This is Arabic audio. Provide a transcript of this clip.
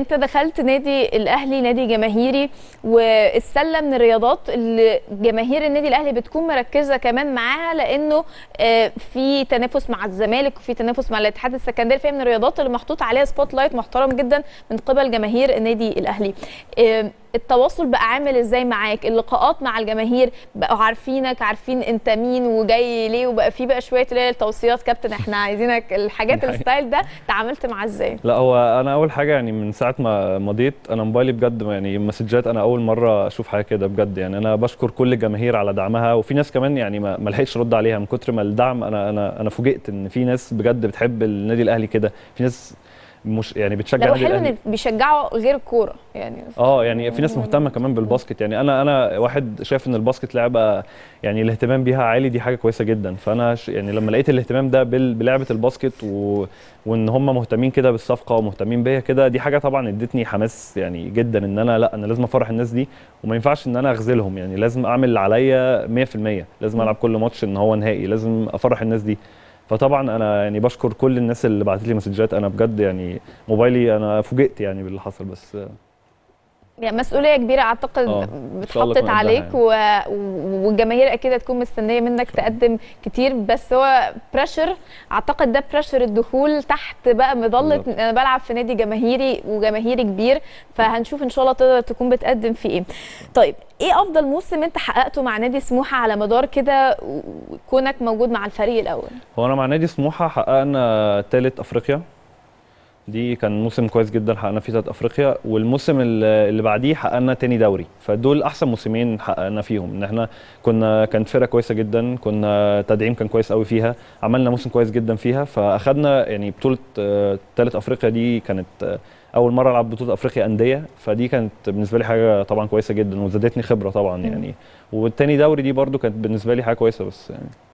انت دخلت نادي الاهلي نادي جماهيري والسله من الرياضات اللي جماهير النادي الاهلي بتكون مركزه كمان معاها لانه آه، في تنافس مع الزمالك وفي تنافس مع الاتحاد السكندري فهي من الرياضات اللي محطوط عليها سبوت لايت محترم جدا من قبل جماهير النادي الاهلي آه، التواصل بقى عامل ازاي معاك اللقاءات مع الجماهير بقوا عارفينك عارفين انت مين وجاي ليه وبقى في بقى شويه اللي التوصيات كابتن احنا عايزينك الحاجات الستايل ده تعاملت معاه ازاي لا هو انا اول حاجه يعني من ساعه ما مضيت انا موبايلي بجد يعني مسجات انا اول مره اشوف حاجه كده بجد يعني انا بشكر كل الجماهير على دعمها وفي ناس كمان يعني ما لحقتش ارد عليها من كتر ما الدعم انا انا انا فوجئت ان في ناس بجد بتحب النادي الاهلي كده في ناس مش يعني بتشجع النادي الاهلي حلو بيشجعوا غير الكوره يعني اه يعني في ناس مهتمه كمان بالباسكت يعني انا انا واحد شايف ان الباسكت لعبه يعني الاهتمام بيها عالي دي حاجه كويسه جدا فانا يعني لما لقيت الاهتمام ده بلعبه الباسكت و... وان هم مهتمين كده بالصفقه ومهتمين بيا كده دي حاجه طبعا ادتني حماس يعني جدا ان انا لا انا لازم افرح الناس دي وما ينفعش ان انا اخذلهم يعني لازم اعمل اللي عليا 100% لازم العب كل ماتش ان هو نهائي لازم افرح الناس دي فطبعا انا يعني بشكر كل الناس اللي بعتت لي مسجات انا بجد يعني موبايلي انا فوجئت يعني باللي حصل بس يعني مسؤوليه كبيره اعتقد اتحطت آه، عليك يعني. و... والجماهير اكيد هتكون مستنيه منك تقدم كتير بس هو بريشر اعتقد ده بريشر الدخول تحت بقى مظله انا بلعب في نادي جماهيري وجماهيري كبير فهنشوف ان شاء الله تقدر تكون بتقدم في ايه طيب ايه افضل موسم انت حققته مع نادي سموحه على مدار كده وكونك موجود مع الفريق الاول هو انا مع نادي سموحه حققنا ثالث افريقيا دي كان موسم كويس جدا حققنا فيه ثلاث افريقيا والموسم اللي بعديه حققنا تاني دوري فدول احسن موسمين حققنا فيهم ان احنا كنا كانت فرقه كويسه جدا كنا تدعيم كان كويس قوي فيها عملنا موسم كويس جدا فيها فاخدنا يعني بطوله ثالث آه، افريقيا دي كانت آه، اول مره العب بطوله افريقيا انديه فدي كانت بالنسبه لي حاجه طبعا كويسه جدا وزادتني خبره طبعا يعني والتاني دوري دي برده كانت بالنسبه لي حاجه كويسه بس يعني